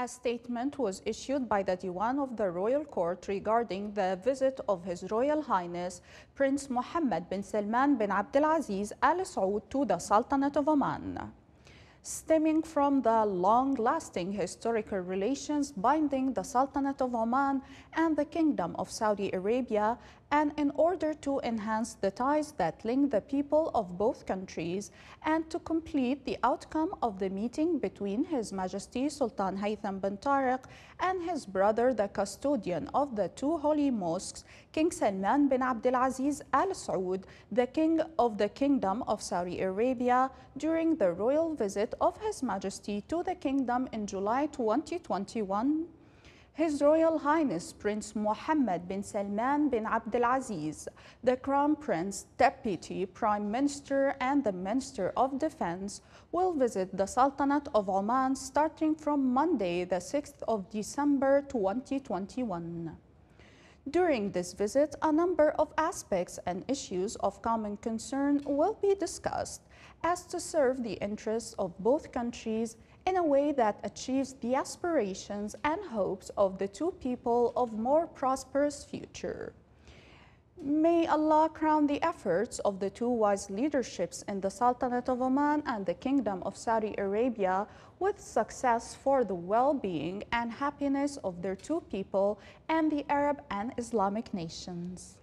A statement was issued by the Diwan of the Royal Court regarding the visit of His Royal Highness Prince Mohammed bin Salman bin Abdulaziz Al Saud to the Sultanate of Oman. Stemming from the long-lasting historical relations binding the Sultanate of Oman and the Kingdom of Saudi Arabia and in order to enhance the ties that link the people of both countries and to complete the outcome of the meeting between His Majesty Sultan Haytham bin Tariq and his brother, the custodian of the two holy mosques, King Salman bin Abdulaziz Al Saud, the King of the Kingdom of Saudi Arabia, during the royal visit of His Majesty to the Kingdom in July 2021 his Royal Highness Prince Mohammed bin Salman bin Abdulaziz, the Crown Prince, Deputy Prime Minister and the Minister of Defense will visit the Sultanate of Oman starting from Monday the 6th of December 2021. During this visit, a number of aspects and issues of common concern will be discussed as to serve the interests of both countries in a way that achieves the aspirations and hopes of the two people of more prosperous future. May Allah crown the efforts of the two wise leaderships in the Sultanate of Oman and the Kingdom of Saudi Arabia with success for the well-being and happiness of their two people and the Arab and Islamic nations.